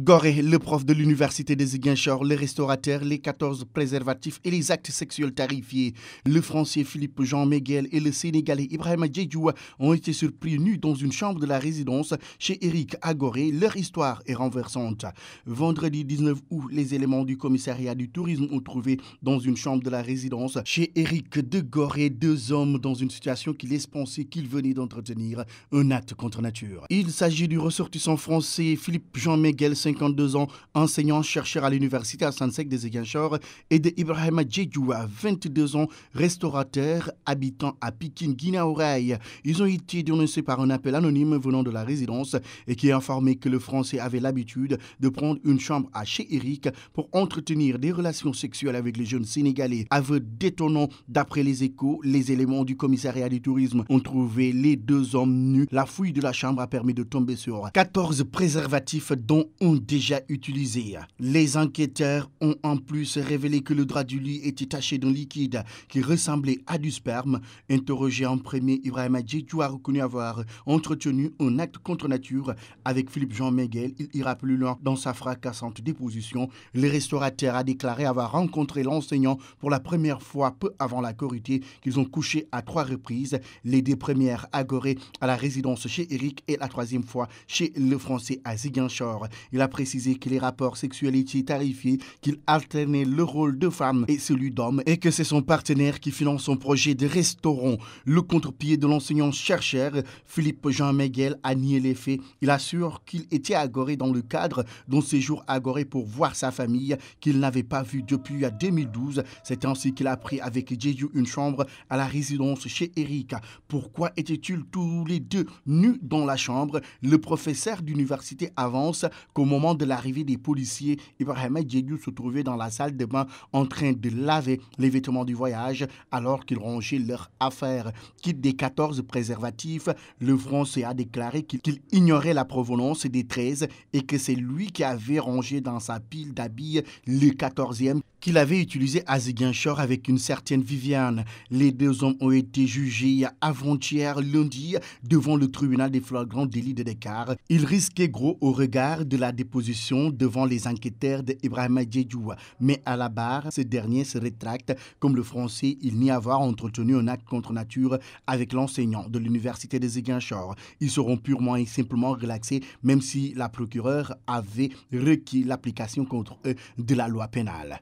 Goré, le prof de l'université des Iguinchors, les restaurateurs, les 14 préservatifs et les actes sexuels tarifiés. Le français Philippe Jean Miguel et le sénégalais Ibrahim Djedjoua ont été surpris nus dans une chambre de la résidence chez Eric à Leur histoire est renversante. Vendredi 19 août, les éléments du commissariat du tourisme ont trouvé dans une chambre de la résidence chez Eric de Goré deux hommes dans une situation qui laisse penser qu'ils venaient d'entretenir un acte contre nature. Il s'agit du ressortissant français Philippe Jean Miguel, 52 ans, enseignant-chercheur à l'université à Sansec des Éguinchors, et de Ibrahim 22 ans, restaurateur, habitant à Pikine, Guinée-Oreille. Ils ont été dénoncés par un appel anonyme venant de la résidence et qui a informé que le Français avait l'habitude de prendre une chambre à chez Eric pour entretenir des relations sexuelles avec les jeunes Sénégalais. Aveu détonnant, d'après les échos, les éléments du commissariat du tourisme ont trouvé les deux hommes nus. La fouille de la chambre a permis de tomber sur 14 préservatifs, dont un déjà utilisés. Les enquêteurs ont en plus révélé que le drap du lit était taché d'un liquide qui ressemblait à du sperme. Interrogé en premier, Ibrahim Adjitou a reconnu avoir entretenu un acte contre nature avec Philippe Jean Miguel. Il ira plus loin dans sa fracassante déposition. Le restaurateur a déclaré avoir rencontré l'enseignant pour la première fois peu avant la corité qu'ils ont couché à trois reprises. Les deux premières à Gorée, à la résidence chez Eric et la troisième fois chez le Français à Ziguinchor. Il a précisé que les rapports sexuels étaient tarifiés, qu'il alternait le rôle de femme et celui d'homme et que c'est son partenaire qui finance son projet de restaurant. Le contre-pied de l'enseignant-chercheur Philippe Jean Miguel a nié les faits. Il assure qu'il était à Gorée dans le cadre d'un séjour à Gorée pour voir sa famille qu'il n'avait pas vue depuis 2012. C'est ainsi qu'il a pris avec Jeju une chambre à la résidence chez Eric. Pourquoi étaient-ils tous les deux nus dans la chambre Le professeur d'université avance au moment de l'arrivée des policiers, Ibrahim Djedou se trouvait dans la salle de bain en train de laver les vêtements du voyage alors qu'ils rongeaient leurs affaires. Quitte des 14 préservatifs, le Français a déclaré qu'il ignorait la provenance des 13 et que c'est lui qui avait rangé dans sa pile d'habits les 14e qu'il avait utilisé à Ziguinchor avec une certaine Viviane. Les deux hommes ont été jugés avant-hier lundi devant le tribunal des flagrants délits de Dakar. Ils risquaient gros au regard de la déposition devant les enquêteurs d'Ibrahim Djedjoua. Mais à la barre, ce dernier se rétracte comme le français il n'y avoir entretenu un acte contre nature avec l'enseignant de l'université de Ziguinchor. Ils seront purement et simplement relaxés même si la procureure avait requis l'application contre eux de la loi pénale.